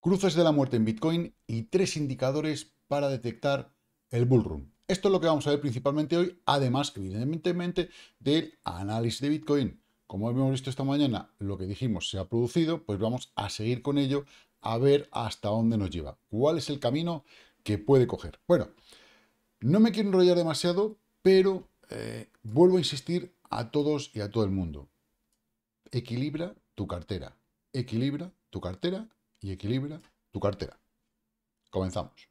cruces de la muerte en Bitcoin y tres indicadores para detectar el bullroom. Esto es lo que vamos a ver principalmente hoy, además, evidentemente, del análisis de Bitcoin. Como hemos visto esta mañana, lo que dijimos se ha producido, pues vamos a seguir con ello a ver hasta dónde nos lleva. ¿Cuál es el camino que puede coger? Bueno, no me quiero enrollar demasiado, pero eh, vuelvo a insistir a todos y a todo el mundo. Equilibra tu cartera. Equilibra tu cartera y equilibra tu cartera. Comenzamos.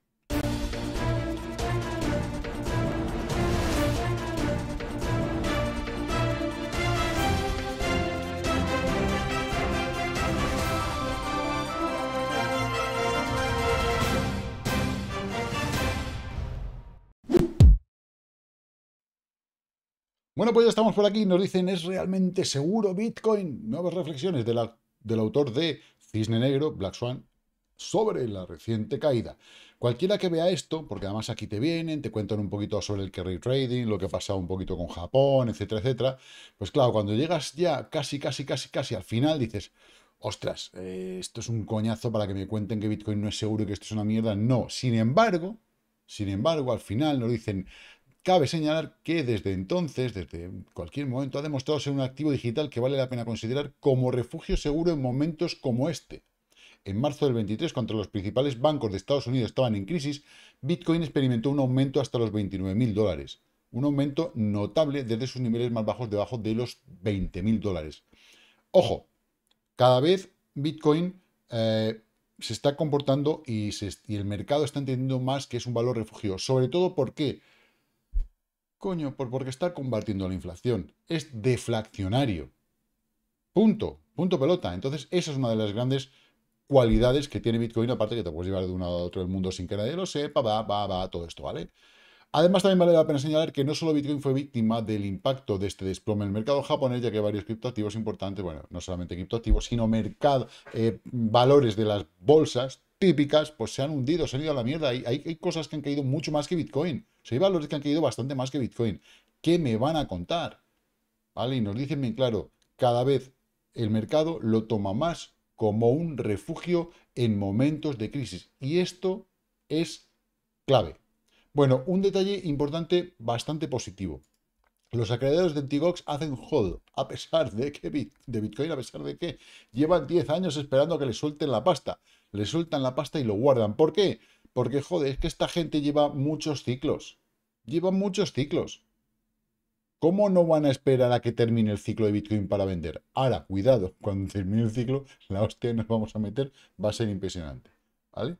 Bueno, pues ya estamos por aquí. Nos dicen, ¿es realmente seguro Bitcoin? Nuevas reflexiones del autor de Cisne Negro, Black Swan, sobre la reciente caída. Cualquiera que vea esto, porque además aquí te vienen, te cuentan un poquito sobre el carry trading, lo que ha pasado un poquito con Japón, etcétera, etcétera, pues claro, cuando llegas ya casi, casi, casi, casi al final, dices, ostras, eh, esto es un coñazo para que me cuenten que Bitcoin no es seguro y que esto es una mierda. No, sin embargo, sin embargo, al final nos dicen, Cabe señalar que desde entonces, desde cualquier momento, ha demostrado ser un activo digital que vale la pena considerar como refugio seguro en momentos como este. En marzo del 23, cuando los principales bancos de Estados Unidos estaban en crisis, Bitcoin experimentó un aumento hasta los 29.000 dólares. Un aumento notable desde sus niveles más bajos, debajo de los 20.000 dólares. Ojo, cada vez Bitcoin eh, se está comportando y el mercado está entendiendo más que es un valor refugio. Sobre todo porque Coño, ¿por porque está combatiendo la inflación. Es deflacionario. Punto. Punto pelota. Entonces, esa es una de las grandes cualidades que tiene Bitcoin, aparte que te puedes llevar de un lado a otro del mundo sin que nadie lo sepa, va, va, va, todo esto, ¿vale? Además, también vale la pena señalar que no solo Bitcoin fue víctima del impacto de este desplome en el mercado japonés, ya que varios criptoactivos importantes, bueno, no solamente criptoactivos, sino mercado, eh, valores de las bolsas típicas, pues se han hundido, se han ido a la mierda. hay cosas que han caído mucho más que Bitcoin. Si hay valores que han caído bastante más que Bitcoin, ¿qué me van a contar? ¿Vale? Y nos dicen bien claro, cada vez el mercado lo toma más como un refugio en momentos de crisis. Y esto es clave. Bueno, un detalle importante bastante positivo. Los acreedores de Antigox hacen hold, a pesar de que de Bitcoin, a pesar de que llevan 10 años esperando que les suelten la pasta. Les sueltan la pasta y lo guardan. ¿Por qué? Porque, joder, es que esta gente lleva muchos ciclos. Lleva muchos ciclos. ¿Cómo no van a esperar a que termine el ciclo de Bitcoin para vender? Ahora, cuidado, cuando termine el ciclo, la hostia nos vamos a meter, va a ser impresionante. ¿Vale?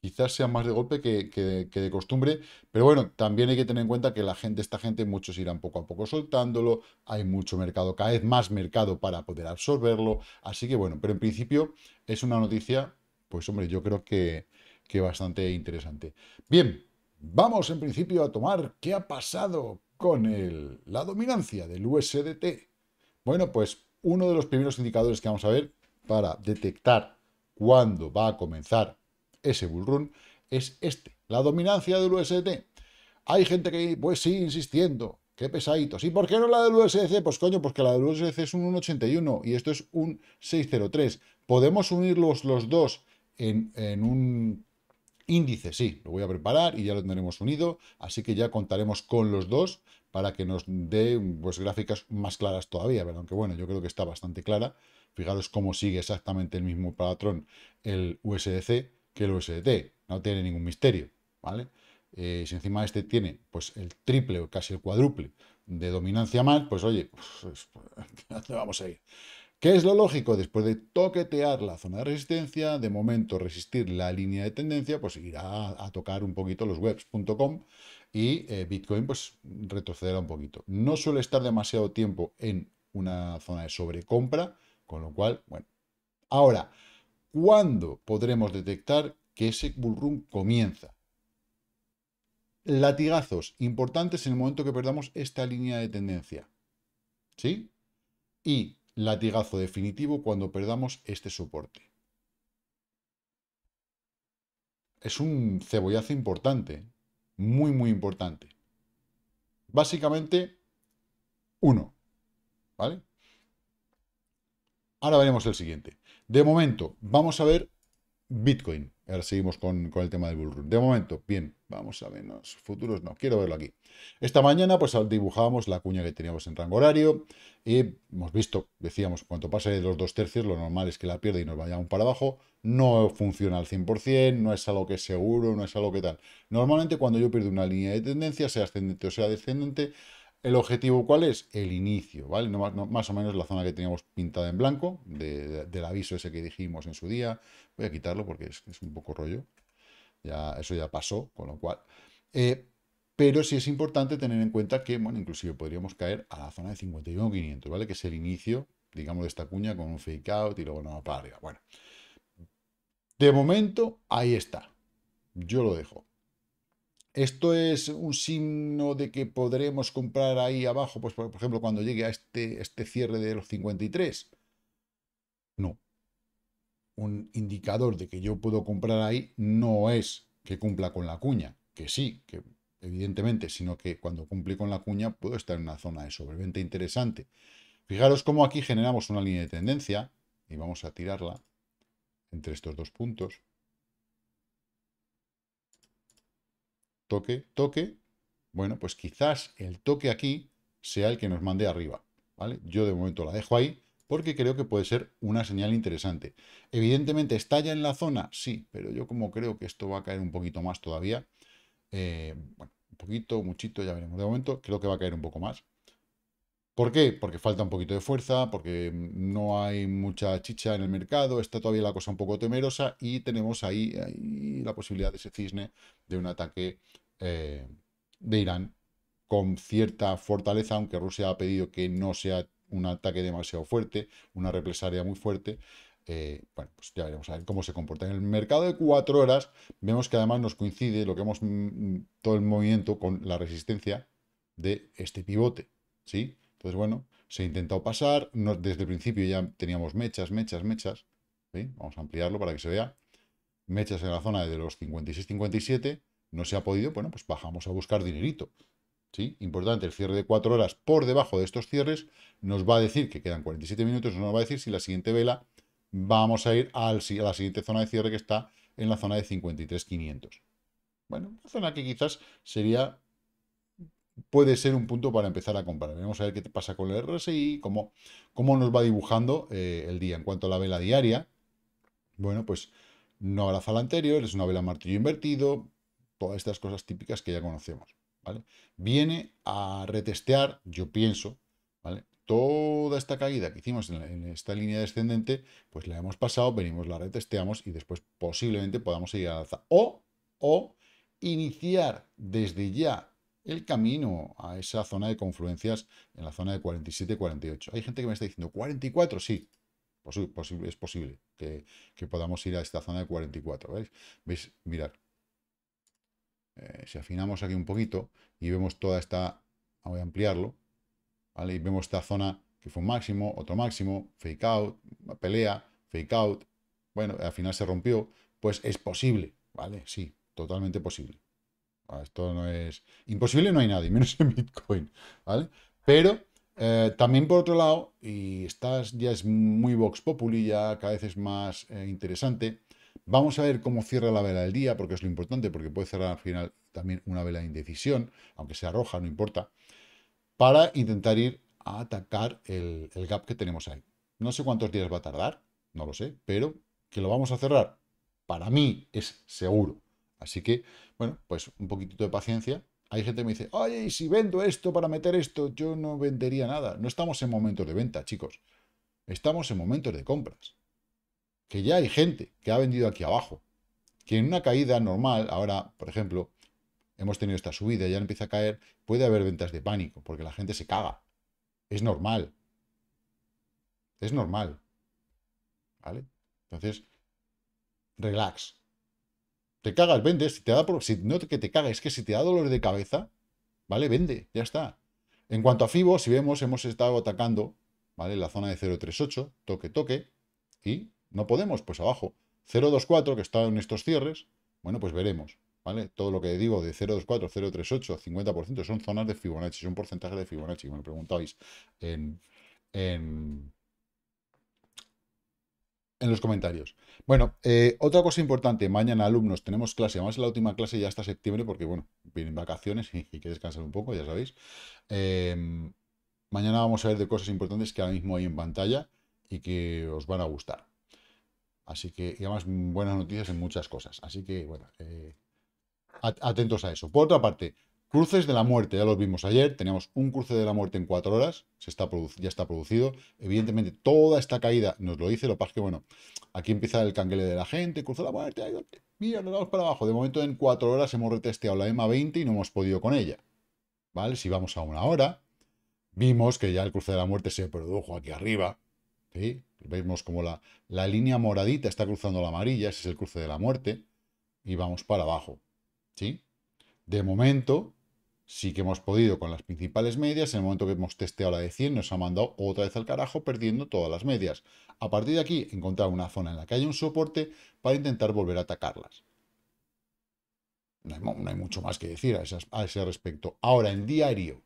Quizás sea más de golpe que, que de costumbre, pero bueno, también hay que tener en cuenta que la gente, esta gente, muchos irán poco a poco soltándolo, hay mucho mercado, cada vez más mercado para poder absorberlo, así que bueno, pero en principio es una noticia, pues hombre, yo creo que, que bastante interesante. Bien, vamos en principio a tomar qué ha pasado con el, la dominancia del USDT. Bueno, pues uno de los primeros indicadores que vamos a ver para detectar cuándo va a comenzar ese bull run es este, la dominancia del USDT. Hay gente que pues sigue insistiendo, qué pesaditos. ¿Y por qué no la del USDC? Pues coño, porque la del USDC es un 1.81 y esto es un 6.03. Podemos unirlos los dos en un Índice, sí, lo voy a preparar y ya lo tendremos unido, así que ya contaremos con los dos para que nos dé pues, gráficas más claras todavía, ¿verdad? aunque bueno, yo creo que está bastante clara. Fijaros cómo sigue exactamente el mismo patrón el USDC que el USDT, no tiene ningún misterio, ¿vale? Eh, si encima este tiene pues el triple o casi el cuádruple de dominancia más, pues oye, pues, ¿dónde vamos a ir? ¿Qué es lo lógico? Después de toquetear la zona de resistencia, de momento resistir la línea de tendencia, pues irá a, tocar un poquito los webs.com y eh, Bitcoin pues retrocederá un poquito. No suele estar demasiado tiempo en una zona de sobrecompra, con lo cual, bueno. Ahora, ¿cuándo podremos detectar que ese bullrun comienza? Latigazos importantes en el momento que perdamos esta línea de tendencia. ¿Sí? Y latigazo definitivo cuando perdamos este soporte. Es un cebollazo importante, muy, muy importante. Básicamente, uno, ¿vale? Ahora veremos el siguiente. De momento, vamos a ver Bitcoin. Ahora seguimos con, el tema del run. De momento, bien, vamos a ver, los futuros no, quiero verlo aquí. Esta mañana, pues dibujábamos la cuña que teníamos en rango horario y hemos visto, decíamos, cuando pase de los dos tercios, lo normal es que la pierda y nos vaya un para abajo. No funciona al 100%, no es algo que es seguro, no es algo que tal. Normalmente, cuando yo pierdo una línea de tendencia, sea ascendente o sea descendente, ¿El objetivo cuál es? El inicio, ¿vale? No, más o menos la zona que teníamos pintada en blanco, del aviso ese que dijimos en su día. Voy a quitarlo porque es, un poco rollo. Ya, eso ya pasó, con lo cual... Eh, pero sí es importante tener en cuenta que, bueno, inclusive podríamos caer a la zona de 51.500, ¿vale? Que es el inicio, digamos, de esta cuña con un fake out y luego no, para arriba. Bueno, de momento, ahí está. Yo lo dejo. Esto es un signo de que podremos comprar ahí abajo, pues por, ejemplo, cuando llegue a este, este cierre de los 53. No. Un indicador de que yo puedo comprar ahí no es que cumpla con la cuña, que sí, que evidentemente, sino que cuando cumple con la cuña puedo estar en una zona de sobreventa interesante. Fijaros cómo aquí generamos una línea de tendencia y vamos a tirarla entre estos dos puntos. toque, toque. Bueno, pues quizás el toque aquí sea el que nos mande arriba, ¿vale? Yo de momento la dejo ahí porque creo que puede ser una señal interesante. Evidentemente, ¿está ya en la zona? Sí, pero yo como creo que esto va a caer un poquito más todavía, eh, bueno, un poquito, muchito, ya veremos. De momento creo que va a caer un poco más. ¿Por qué? Porque falta un poquito de fuerza, porque no hay mucha chicha en el mercado, está todavía la cosa un poco temerosa y tenemos ahí, la posibilidad de ese cisne de un ataque eh, de Irán con cierta fortaleza, aunque Rusia ha pedido que no sea un ataque demasiado fuerte, una represalia muy fuerte. Eh, bueno, pues ya veremos a ver cómo se comporta. En el mercado de cuatro horas vemos que además nos coincide lo que hemos mm, mm, todo el movimiento con la resistencia de este pivote, ¿sí? Entonces, bueno, se ha intentado pasar. desde el principio ya teníamos mechas, mechas, mechas. Vamos a ampliarlo para que se vea. Mechas en la zona de los 56-57. No se ha podido. Bueno, pues bajamos a buscar dinerito. ¿sí? Importante, el cierre de 4 horas por debajo de estos cierres nos va a decir que quedan 47 minutos. Nos va a decir si la siguiente vela vamos a ir al, a la siguiente zona de cierre que está en la zona de 53-500. Bueno, una zona que quizás sería puede ser un punto para empezar a comparar. Vamos a ver qué te pasa con el RSI, cómo, cómo nos va dibujando eh, el día. En cuanto a la vela diaria, bueno, pues no a la anterior, es una vela martillo invertido, todas estas cosas típicas que ya conocemos. Viene a retestear, yo pienso, ¿vale? toda esta caída que hicimos en, esta línea descendente, pues la hemos pasado, venimos, la retesteamos y después posiblemente podamos seguir al alza. O, o iniciar desde ya el camino a esa zona de confluencias en la zona de 47 48. Hay gente que me está diciendo, 44, sí, es posible que, podamos ir a esta zona de 44, ¿veis? Mirad. Eh, si afinamos aquí un poquito y vemos toda esta... Ah, voy a ampliarlo, ¿vale? Y vemos esta zona que fue un máximo, otro máximo, fake out, pelea, fake out. Bueno, al final se rompió. Pues es posible, ¿vale? Sí, totalmente posible. Ah, esto no es... Imposible no hay nadie, menos en Bitcoin, ¿vale? Pero eh, también por otro lado, y estás ya es muy Vox Populi, ya cada vez es más eh, interesante, vamos a ver cómo cierra la vela del día, porque es lo importante, porque puede cerrar al final también una vela de indecisión, aunque sea roja, no importa, para intentar ir a atacar el gap que tenemos ahí. No sé cuántos días va a tardar, no lo sé, pero que lo vamos a cerrar, para mí es seguro. Así que bueno, pues un poquitito de paciencia. Hay gente que me dice, oye, si vendo esto para meter esto? Yo no vendería nada. No estamos en momentos de venta, chicos. Estamos en momentos de compras. Que ya hay gente que ha vendido aquí abajo. Que en una caída normal, ahora, por ejemplo, hemos tenido esta subida, ya empieza a caer, puede haber ventas de pánico, porque la gente se caga. Es normal. Es normal. ¿Vale? Entonces, relax. Te cagas, vende, si te da si no que te cagas, es que si te da dolor de cabeza, ¿vale? Vende, ya está. En cuanto a FIBO, si vemos, hemos estado atacando, ¿vale? La zona de 0.38, toque, toque, y no podemos, pues abajo. 0.24, que está en estos cierres, bueno, pues veremos, ¿vale? Todo lo que digo de 0.24, 0.38, 50%, son zonas de Fibonacci, un porcentaje de Fibonacci, me me preguntáis en, en los comentarios. Bueno, eh, otra cosa importante, mañana alumnos tenemos clase, además la última clase ya hasta septiembre porque, bueno, vienen vacaciones y, hay que descansar un poco, ya sabéis. Em, mañana vamos a ver de cosas importantes que ahora mismo hay en pantalla y que os van a gustar. Así que, y además, buenas noticias en muchas cosas. Así que, bueno, eh, atentos a eso. Por otra parte, Cruces de la muerte, ya los vimos ayer, teníamos un cruce de la muerte en cuatro horas, se está ya está producido. Evidentemente, toda esta caída nos lo dice, lo que pasa es que, bueno, aquí empieza el canguele de la gente, cruce de la muerte, mira, nos vamos para abajo. De momento, en cuatro horas hemos retesteado la EMA 20 y no hemos podido con ella. ¿Vale? Si vamos a una hora, vimos que ya el cruce de la muerte se produjo aquí arriba, ¿sí? Vemos como la, la línea moradita está cruzando la amarilla, ese es el cruce de la muerte, y vamos para abajo, ¿sí? De momento, sí que hemos podido con las principales medias. En el momento que hemos testeado la de 100, nos ha mandado otra vez al carajo, perdiendo todas las medias. A partir de aquí, encontrar una zona en la que haya un soporte para intentar volver a atacarlas. No hay, mucho más que decir a, ese respecto. Ahora, en diario.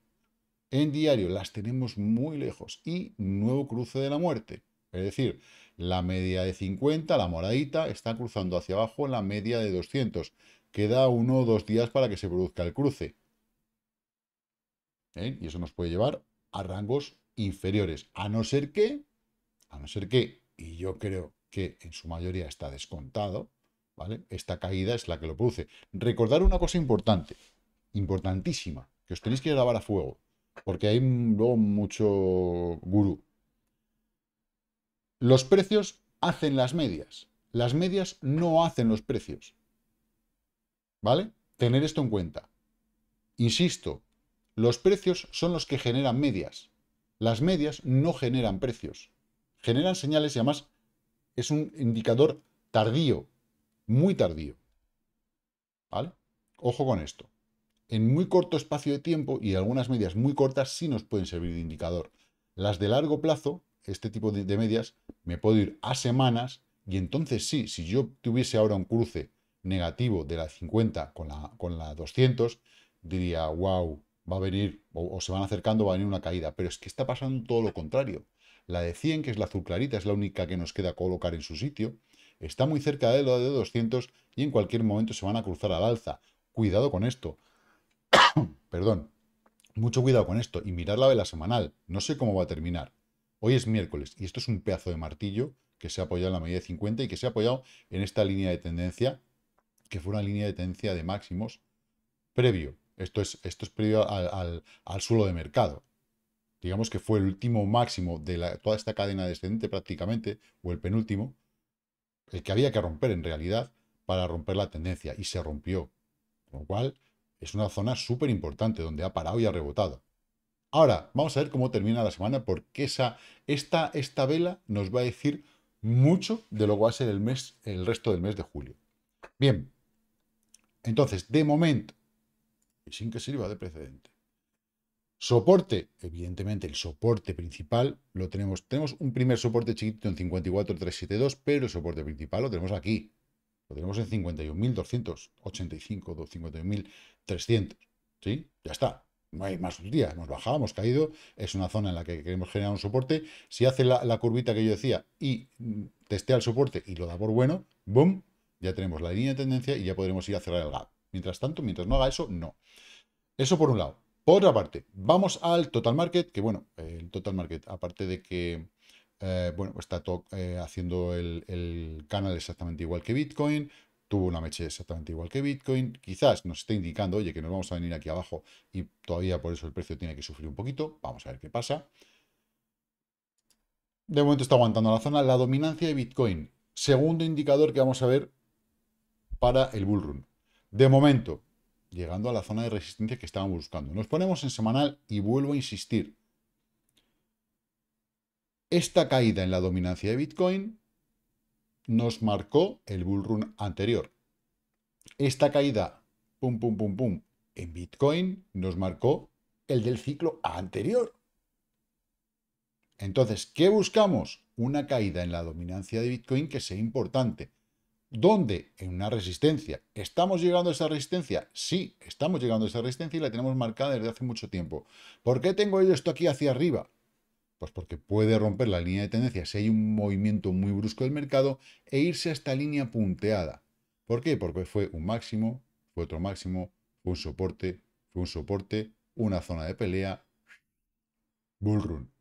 En diario las tenemos muy lejos. Y nuevo cruce de la muerte. Es decir, la media de 50, la moradita, está cruzando hacia abajo la media de 200. Queda uno o dos días para que se produzca el cruce ¿eh? Y eso nos puede llevar a rangos inferiores, a no ser que, a no ser que, y yo creo que en su mayoría está descontado, ¿vale? Esta caída es la que lo produce. Recordar una cosa importante, importantísima, que os tenéis que grabar a fuego, porque hay luego mucho gurú. Los precios hacen las medias, las medias no hacen los precios. ¿Vale? Tener esto en cuenta. Insisto, los precios son los que generan medias. Las medias no generan precios. Generan señales y además es un indicador tardío, muy tardío. ¿Vale? Ojo con esto. En muy corto espacio de tiempo y algunas medias muy cortas sí nos pueden servir de indicador. Las de largo plazo, este tipo de, medias, me puedo ir a semanas y entonces sí, si yo tuviese ahora un cruce negativo de la 50 con la, con la 200, diría, wow, va a venir, o, se van acercando, va a venir una caída. Pero es que está pasando todo lo contrario. La de 100, que es la azul clarita, es la única que nos queda colocar en su sitio, está muy cerca de la de 200 y en cualquier momento se van a cruzar al alza. Cuidado con esto. Perdón. Mucho cuidado con esto y mirar la vela semanal. No sé cómo va a terminar. Hoy es miércoles y esto es un pedazo de martillo que se ha apoyado en la medida de 50 y que se ha apoyado en esta línea de tendencia, que fue una línea de tendencia de máximos previo esto es, esto es previo al, suelo de mercado. Digamos que fue el último máximo de toda esta cadena descendente prácticamente, o el penúltimo, el que había que romper en realidad para romper la tendencia, y se rompió. Con lo cual, es una zona súper importante donde ha parado y ha rebotado. Ahora, vamos a ver cómo termina la semana, porque esa, esta, esta vela nos va a decir mucho de lo que va a ser el, mes, el resto del mes de julio. Bien, entonces, de momento, y sin que sirva de precedente. Soporte, evidentemente el soporte principal lo tenemos, tenemos un primer soporte chiquito en 54372, pero el soporte principal lo tenemos aquí. Lo tenemos en 51.285, 51.300, ¿sí? Ya está, no hay más días, hemos bajado, hemos caído, es una zona en la que queremos generar un soporte, si hace la, la, curvita que yo decía y mm, testea el soporte y lo da por bueno, boom, ya tenemos la línea de tendencia y ya podremos ir a cerrar el gap. Mientras tanto, mientras no haga eso, no. Eso por un lado. Por otra parte, vamos al total market, que bueno, el total market, aparte de que eh, bueno, pues está eh, haciendo el, canal exactamente igual que Bitcoin, tuvo una mecha exactamente igual que Bitcoin, quizás nos esté indicando, oye, que nos vamos a venir aquí abajo y todavía por eso el precio tiene que sufrir un poquito, vamos a ver qué pasa. De momento está aguantando la zona, la dominancia de Bitcoin, segundo indicador que vamos a ver para el bull run. De momento, llegando a la zona de resistencia que estábamos buscando. Nos ponemos en semanal y vuelvo a insistir. Esta caída en la dominancia de Bitcoin nos marcó el bull run anterior. Esta caída, pum, pum, pum, pum, en Bitcoin nos marcó el del ciclo anterior. Entonces, ¿qué buscamos? Una caída en la dominancia de Bitcoin que sea importante. ¿Dónde? En una resistencia. ¿Estamos llegando a esa resistencia? Sí, estamos llegando a esa resistencia y la tenemos marcada desde hace mucho tiempo. ¿Por qué tengo yo esto aquí hacia arriba? Pues porque puede romper la línea de tendencia si hay un movimiento muy brusco del mercado e irse a esta línea punteada. ¿Por qué? Porque fue un máximo, fue otro máximo, fue un soporte, fue un soporte, una zona de pelea, bull run.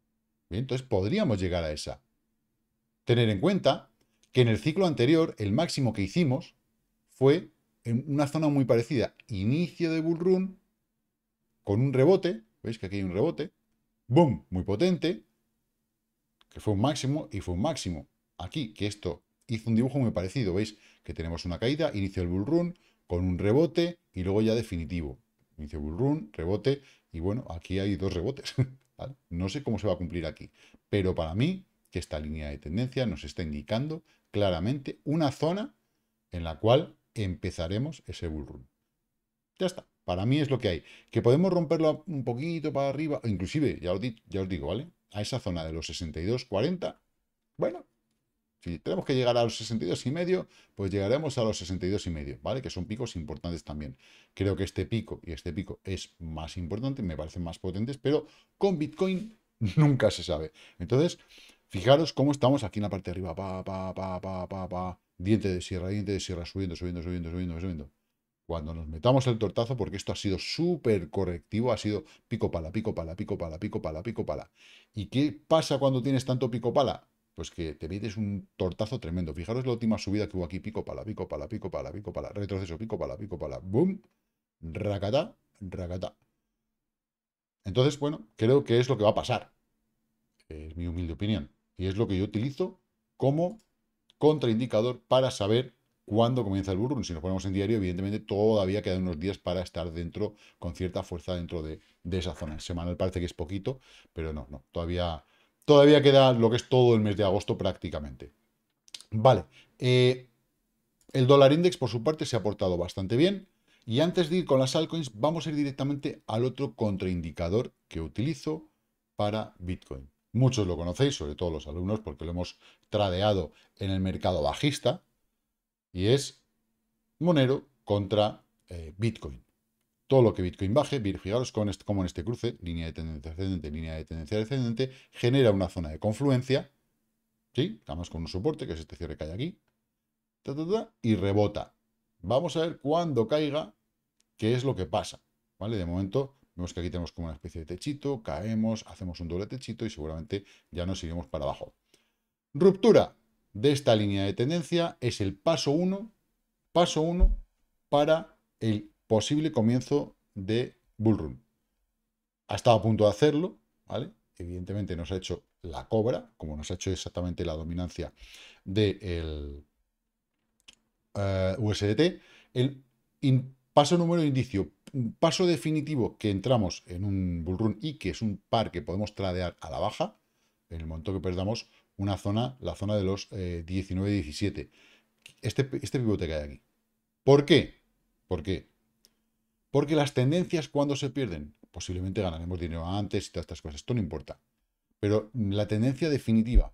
entonces podríamos llegar a esa. Tener en cuenta que en el ciclo anterior el máximo que hicimos fue en una zona muy parecida. Inicio de bull run con un rebote, veis que aquí hay un rebote, boom, muy potente, que fue un máximo y fue un máximo. Aquí, que esto hizo un dibujo muy parecido, veis que tenemos una caída, inicio del bull run con un rebote y luego ya definitivo. Inicio bull run, rebote y bueno, aquí hay dos rebotes. No sé cómo se va a cumplir aquí, pero para mí que esta línea de tendencia nos está indicando claramente una zona en la cual empezaremos ese bull Ya está. Para mí es lo que hay. Que podemos romperlo un poquito para arriba, inclusive, ya os, ya os digo, ¿vale? A esa zona de los 40 Bueno, si tenemos que llegar a los 62 y medio, pues llegaremos a los 62 y medio, ¿vale? Que son picos importantes también. Creo que este pico y este pico es más importante, me parecen más potentes, pero con Bitcoin nunca se sabe. Entonces, Fijaros cómo estamos aquí en la parte de arriba. Pa, pa, pa, pa, pa, pa. Diente de sierra, diente de sierra, subiendo, subiendo, subiendo, subiendo, subiendo. Cuando nos metamos el tortazo, porque esto ha sido súper correctivo, ha sido pico pala, pico pala, pico pala, pico pala, pico pala. ¿Y qué pasa cuando tienes tanto pico pala? Pues que te metes un tortazo tremendo. Fijaros la última subida que hubo aquí, pico pala, pico pala, pico pala, pico pala, retroceso, pico pala, pico pala, boom, racata, racata. Entonces, bueno, creo que es lo que va a pasar. Es mi humilde opinión. Y es lo que yo utilizo como contraindicador para saber cuándo comienza el burro. Si nos ponemos en diario, evidentemente todavía quedan unos días para estar dentro, con cierta fuerza dentro de, esa zona. En semanal parece que es poquito, pero no, no, todavía, todavía queda lo que es todo el mes de agosto prácticamente. Vale, eh, el dólar index por su parte se ha portado bastante bien. Y antes de ir con las altcoins, vamos a ir directamente al otro contraindicador que utilizo para Bitcoin. Muchos lo conocéis, sobre todo los alumnos, porque lo hemos tradeado en el mercado bajista. Y es Monero contra eh, Bitcoin. Todo lo que Bitcoin baje, fijaros con en este cruce, línea de tendencia descendente, línea de tendencia descendente, genera una zona de confluencia, ¿sí? Estamos con un soporte, que es este cierre que hay aquí, y rebota. Vamos a ver cuándo caiga, qué es lo que pasa, ¿vale? De momento Vemos que aquí tenemos como una especie de techito, caemos, hacemos un doble techito y seguramente ya nos iremos para abajo. Ruptura de esta línea de tendencia es el paso 1, paso 1 para el posible comienzo de Bullrun. Ha estado a punto de hacerlo, ¿vale? Evidentemente nos ha hecho la cobra, como nos ha hecho exactamente la dominancia del de eh, USDT. El Paso número de indicio, paso definitivo que entramos en un bullrun y que es un par que podemos tradear a la baja, en el momento que perdamos una zona, la zona de los 19-17. Eh, este, este pivote que hay aquí. ¿Por qué? ¿Por qué? Porque las tendencias cuando se pierden, posiblemente ganaremos dinero antes y todas estas cosas, esto no importa. Pero la tendencia definitiva,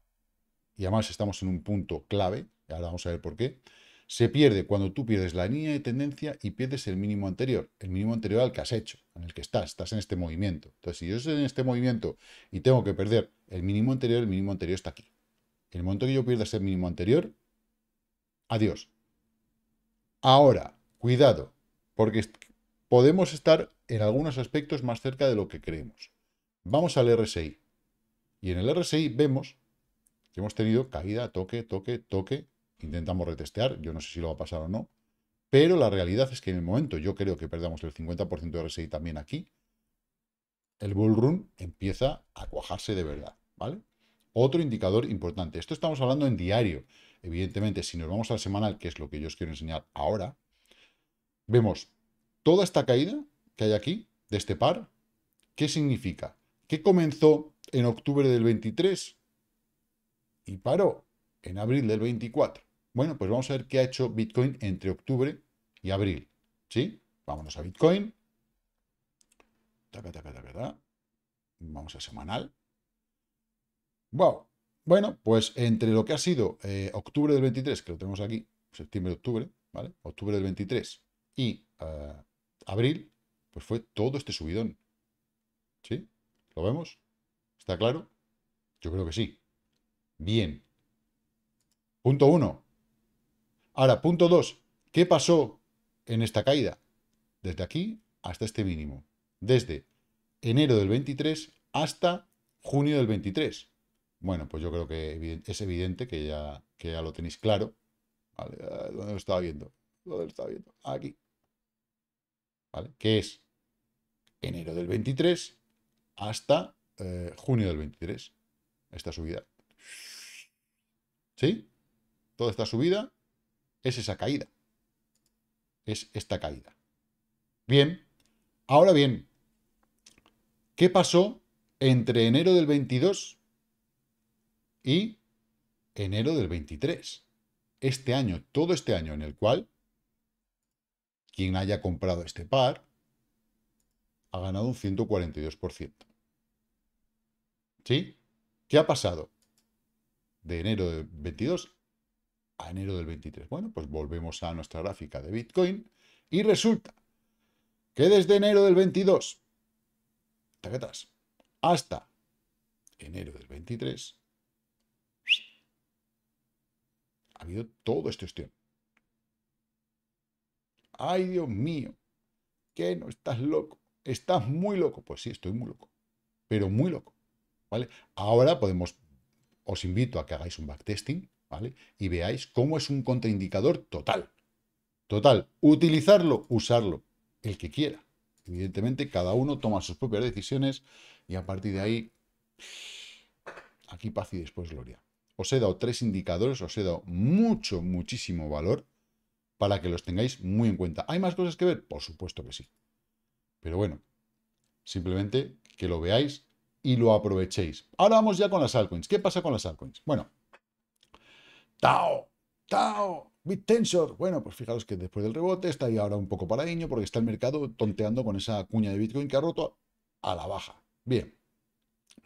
y además estamos en un punto clave, ahora vamos a ver por qué, se pierde cuando tú pierdes la línea de tendencia y pierdes el mínimo anterior, el mínimo anterior al que has hecho, en el que estás, estás en este movimiento. Entonces, si yo estoy en este movimiento y tengo que perder el mínimo anterior, el mínimo anterior está aquí. En el momento que yo pierda ese mínimo anterior, adiós. Ahora, cuidado, porque podemos estar en algunos aspectos más cerca de lo que creemos. Vamos al RSI. Y en el RSI vemos que hemos tenido caída, toque, toque, toque, Intentamos retestear, yo no sé si lo va a pasar o no, pero la realidad es que en el momento yo creo que perdamos el 50% de RSI también aquí, el bull run empieza a cuajarse de verdad, ¿vale? Otro indicador importante, esto estamos hablando en diario, evidentemente si nos vamos al semanal, que es lo que yo os quiero enseñar ahora, vemos toda esta caída que hay aquí, de este par, ¿qué significa? Que comenzó en octubre del 23 y paró en abril del 24. Bueno, pues vamos a ver qué ha hecho Bitcoin entre octubre y abril. ¿Sí? Vámonos a Bitcoin. Vamos a semanal. Wow. Bueno, pues entre lo que ha sido eh, octubre del 23, que lo tenemos aquí, septiembre-octubre, ¿vale? Octubre del 23 y eh, abril, pues fue todo este subidón. ¿Sí? ¿Lo vemos? ¿Está claro? Yo creo que sí. Bien. Punto 1. Ahora, punto 2. ¿Qué pasó en esta caída? Desde aquí hasta este mínimo. Desde enero del 23 hasta junio del 23. Bueno, pues yo creo que es evidente que ya, lo tenéis claro. Eh, ¿Dónde lo estaba viendo? ¿Dónde lo estaba viendo? Aquí. ¿Vale? Que es enero del 23 hasta eh, junio del 23. Esta subida. ¿Sí? Toda esta subida es esa caída. Es esta caída. Bien, ahora bien, ¿qué pasó entre enero del 22 y enero del 23? Este año, todo este año en el cual quien haya comprado este par ha ganado un 142%. ¿Sí? ¿Qué ha pasado? De enero del 22 a enero del 23. Bueno, pues volvemos a nuestra gráfica de Bitcoin y resulta que desde enero del 22 hasta enero del 23 ha habido todo este estudio ¡Ay, Dios mío! ¿Qué? ¿No estás loco? ¿Estás muy loco? Pues sí, estoy muy loco. Pero muy loco. ¿Vale? Ahora podemos... Os invito a que hagáis un backtesting ¿vale? Y veáis cómo es un contraindicador total. Total, utilizarlo, usarlo, el que quiera. Evidentemente, cada uno toma sus propias decisiones y a partir de ahí, aquí paz y después gloria. Os he dado tres indicadores, os he dado mucho, muchísimo valor para que los tengáis muy en cuenta. ¿Hay más cosas que ver? Por supuesto que sí. Pero bueno, simplemente que lo veáis y lo aprovechéis. Ahora vamos ya con las altcoins. ¿Qué pasa con las altcoins? Bueno, Tao, Tao, BitTensor. Bueno, pues fijaros que después del rebote está ahí ahora un poco paradiño porque está el mercado tonteando con esa cuña de Bitcoin que ha roto a la baja. Bien,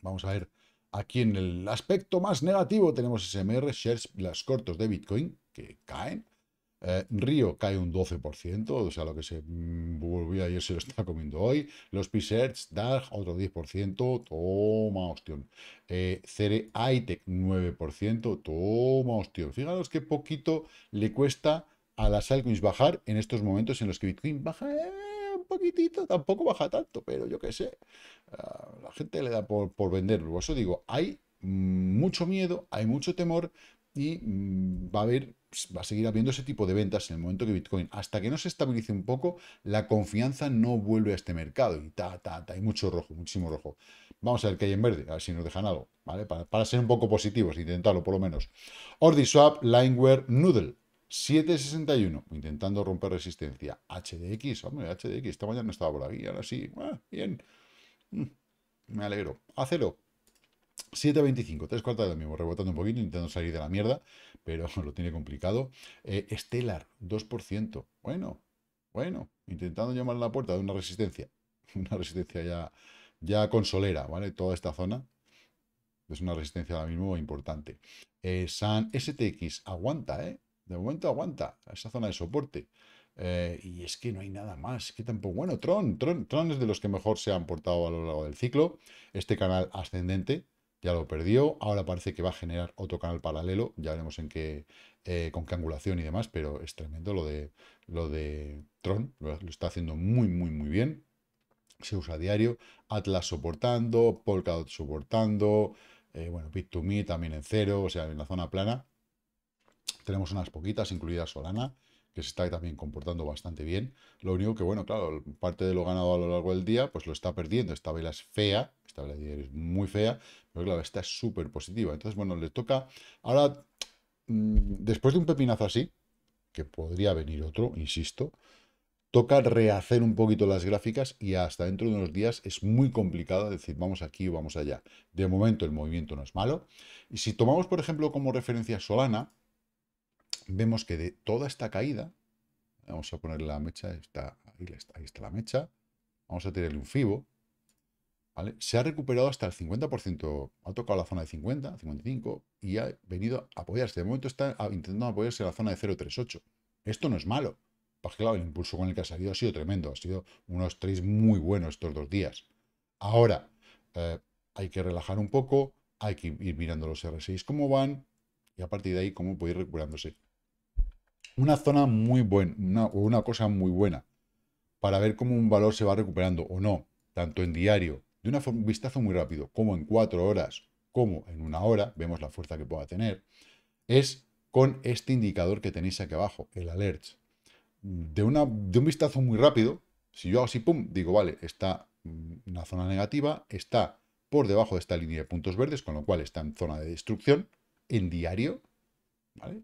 vamos a ver aquí en el aspecto más negativo tenemos SMR, shares, las cortos de Bitcoin que caen. Eh, Río cae un 12%, o sea, lo que se mm, volvió ayer se lo está comiendo hoy. Los P-Shirts, Dark, otro 10%, toma ostión. Eh, Cere Aitec, 9%, toma ostión. Fijaros qué poquito le cuesta a las altcoins bajar en estos momentos en los que Bitcoin baja eh, un poquitito, tampoco baja tanto, pero yo qué sé. Ah, la gente le da por, por vender. eso digo, hay mm, mucho miedo, hay mucho temor, y mm, va a haber pues, va a seguir habiendo ese tipo de ventas en el momento que Bitcoin, hasta que no se estabilice un poco, la confianza no vuelve a este mercado. Y ta, ta, ta, hay mucho rojo, muchísimo rojo. Vamos a ver qué hay en verde, a ver si nos dejan algo, ¿vale? Para, ser un poco positivos, intentarlo por lo menos. Ordiswap, Lineware, Noodle. 761, intentando romper resistencia. HDX, hombre, HDX, esta mañana no estaba por aquí, ahora sí. Ah, bien. Mm, me alegro. Hacelo. 7.25, tres cuartas de lo mismo, rebotando un poquito, intentando salir de la mierda, pero lo tiene complicado. Estelar eh, 2%. Bueno, bueno, intentando llamar a la puerta de una resistencia. Una resistencia ya, ya consolera, ¿vale? Toda esta zona es una resistencia ahora mismo importante. Eh, San STX aguanta, ¿eh? De momento aguanta esa zona de soporte. Eh, y es que no hay nada más, que tampoco... Bueno, Tron, Tron, Tron es de los que mejor se han portado a lo largo del ciclo. Este canal ascendente, ya lo perdió, ahora parece que va a generar otro canal paralelo, ya veremos en qué, eh, con qué angulación y demás, pero es tremendo lo de, lo Tron, lo, está haciendo muy, muy, muy bien, se usa a diario, Atlas soportando, Polkadot soportando, eh, bueno, Bit2Me también en cero, o sea, en la zona plana, tenemos unas poquitas, incluida Solana, que se está también comportando bastante bien. Lo único que, bueno, claro, parte de lo ganado a lo largo del día, pues lo está perdiendo. Esta vela es fea, esta vela es muy fea, pero claro, esta es súper positiva. Entonces, bueno, le toca... Ahora, mm, después de un pepinazo así, que podría venir otro, insisto, toca rehacer un poquito las gráficas y hasta dentro de unos días es muy complicado decir vamos aquí o vamos allá. De momento el movimiento no es malo. Y si tomamos, por ejemplo, como referencia Solana, vemos que de toda esta caída, vamos a poner la mecha, está, ahí, está, la mecha, vamos a tirarle un FIBO, ¿vale? Se ha recuperado hasta el 50%, ha tocado la zona de 50, 55, y ha venido a apoyarse. De momento está intentando apoyarse en la zona de 0,38. Esto no es malo. Porque claro, el impulso con el que ha salido ha sido tremendo. Ha sido unos trades muy buenos estos dos días. Ahora, eh, hay que relajar un poco, hay que ir mirando los R6 cómo van, y a partir de ahí cómo puede ir recuperándose una zona muy buena, una, una cosa muy buena, para ver cómo un valor se va recuperando o no, tanto en diario, de una un vistazo muy rápido, como en cuatro horas, como en una hora, vemos la fuerza que pueda tener, es con este indicador que tenéis aquí abajo, el alert. De, una, de un vistazo muy rápido, si yo hago así, pum, digo, vale, está una zona negativa, está por debajo de esta línea de puntos verdes, con lo cual está en zona de destrucción, en diario,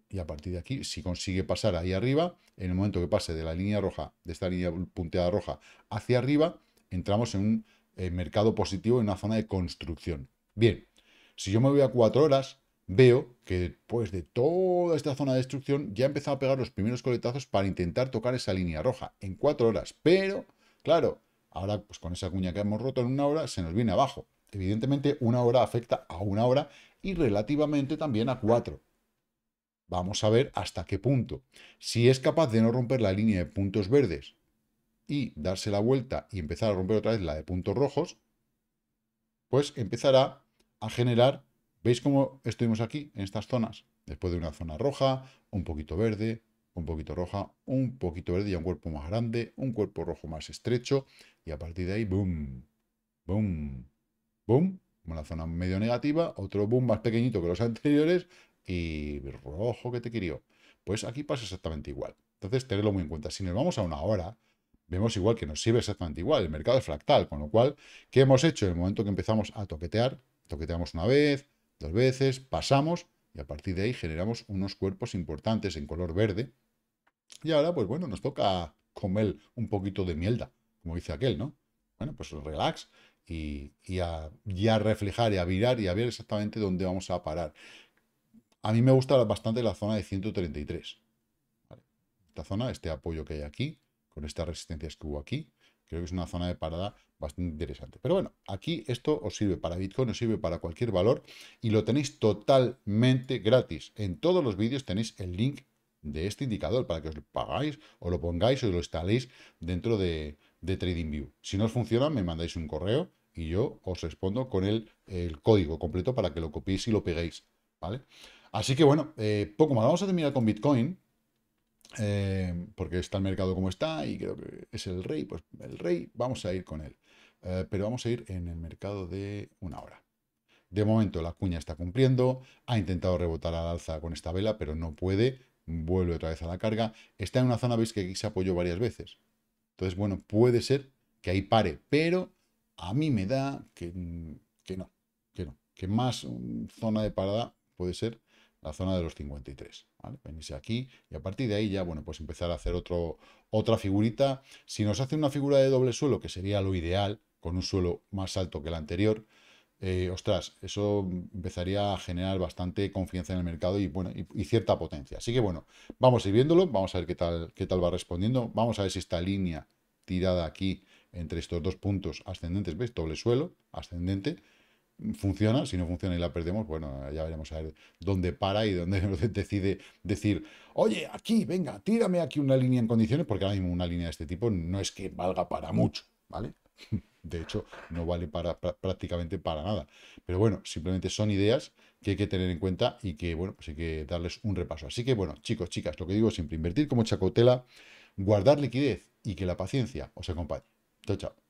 y a partir de aquí, si consigue pasar ahí arriba, en el momento que pase de la línea roja, de esta línea punteada roja, hacia arriba, entramos en un eh, mercado positivo, en una zona de construcción. Bien, si yo me voy a cuatro horas, veo que después de toda esta zona de destrucción, ya he empezado a pegar los primeros coletazos para intentar tocar esa línea roja, en cuatro horas. Pero, claro, ahora pues, con esa cuña que hemos roto en una hora, se nos viene abajo. Evidentemente, una hora afecta a una hora y relativamente también a cuatro. Vamos a ver hasta qué punto. Si es capaz de no romper la línea de puntos verdes y darse la vuelta y empezar a romper otra vez la de puntos rojos, pues empezará a generar, ¿veis cómo estuvimos aquí en estas zonas? Después de una zona roja, un poquito verde, un poquito roja, un poquito verde, y un cuerpo más grande, un cuerpo rojo más estrecho, y a partir de ahí, boom, boom, boom, una zona medio negativa, otro boom más pequeñito que los anteriores, y rojo que te quería. Pues aquí pasa exactamente igual. Entonces, tenedlo muy en cuenta. Si nos vamos a una hora, vemos igual que nos sirve exactamente igual. El mercado es fractal, con lo cual, ¿qué hemos hecho? En el momento que empezamos a toquetear, toqueteamos una vez, dos veces, pasamos y a partir de ahí generamos unos cuerpos importantes en color verde. Y ahora, pues bueno, nos toca comer un poquito de mielda, como dice aquel, ¿no? Bueno, pues relax y, ya reflejar y a virar y a ver exactamente dónde vamos a parar. A mí me gusta bastante la zona de 133. Esta zona, este apoyo que hay aquí, con estas resistencias que hubo aquí, creo que es una zona de parada bastante interesante. Pero bueno, aquí esto os sirve para Bitcoin, os sirve para cualquier valor y lo tenéis totalmente gratis. En todos los vídeos tenéis el link de este indicador para que os lo pagáis o lo pongáis o lo instaléis dentro de, TradingView. Si no os funciona, me mandáis un correo y yo os respondo con el, el código completo para que lo copiéis y lo peguéis. ¿Vale? Así que bueno, eh, poco más. Vamos a terminar con Bitcoin, eh, porque está el mercado como está y creo que es el rey, pues el rey, vamos a ir con él. Eh, pero vamos a ir en el mercado de una hora. De momento la cuña está cumpliendo, ha intentado rebotar al alza con esta vela, pero no puede, vuelve otra vez a la carga. Está en una zona, veis que aquí se apoyó varias veces. Entonces, bueno, puede ser que ahí pare, pero a mí me da que mm, no, que no, que más mm, zona de parada puede ser la zona de los 53. aquí y a partir de ahí ya, bueno, pues empezar a hacer otro, otra figurita. Si nos hace una figura de doble suelo, que sería lo ideal, con un suelo más alto que el anterior, eh, ostras, eso empezaría a generar bastante confianza en el mercado y, bueno, y, cierta potencia. Así que bueno, vamos a ir viéndolo, vamos a ver qué tal, qué tal va respondiendo, vamos a ver si esta línea tirada aquí entre estos dos puntos ascendentes, veis Doble suelo, ascendente, funciona, si no funciona y la perdemos, bueno, ya veremos a ver dónde para y dónde decide decir, oye, aquí, venga, tírame aquí una línea en condiciones, porque ahora mismo una línea de este tipo no es que valga para mucho, ¿vale? De hecho, no vale para, prácticamente para nada. Pero bueno, simplemente son ideas que hay que tener en cuenta y que, bueno, pues hay que darles un repaso. Así que, bueno, chicos, chicas, lo que digo siempre, invertir como chacotela, guardar liquidez y que la paciencia os acompañe. Chao, chao.